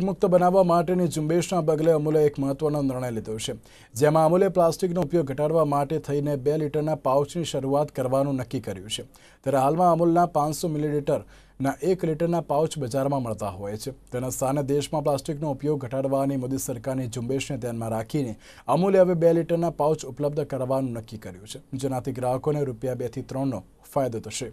મુક્ત બનાવવા માટેની ઝુંબેશના પગલે અમૂલે એક મહત્વનો નિર્ણય લીધો છે જેમાં અમૂલે પ્લાસ્ટિકનો ઉપયોગ ઘટાડવા માટે થઈને બે લીટરના પાઉચની શરૂઆત કરવાનું નક્કી કર્યું છે ત્યારે હાલમાં અમૂલના પાંચસો મિલીલીટરના એક લીટરના પાઉચ બજારમાં મળતા હોય છે તેના સ્થાને દેશમાં પ્લાસ્ટિકનો ઉપયોગ ઘટાડવાની મોદી સરકારની ઝુંબેશને ધ્યાનમાં રાખીને અમૂલે હવે બે લીટરના પાઉચ ઉપલબ્ધ કરવાનું નક્કી કર્યું છે જેનાથી ગ્રાહકોને રૂપિયા બેથી ત્રણનો ફાયદો થશે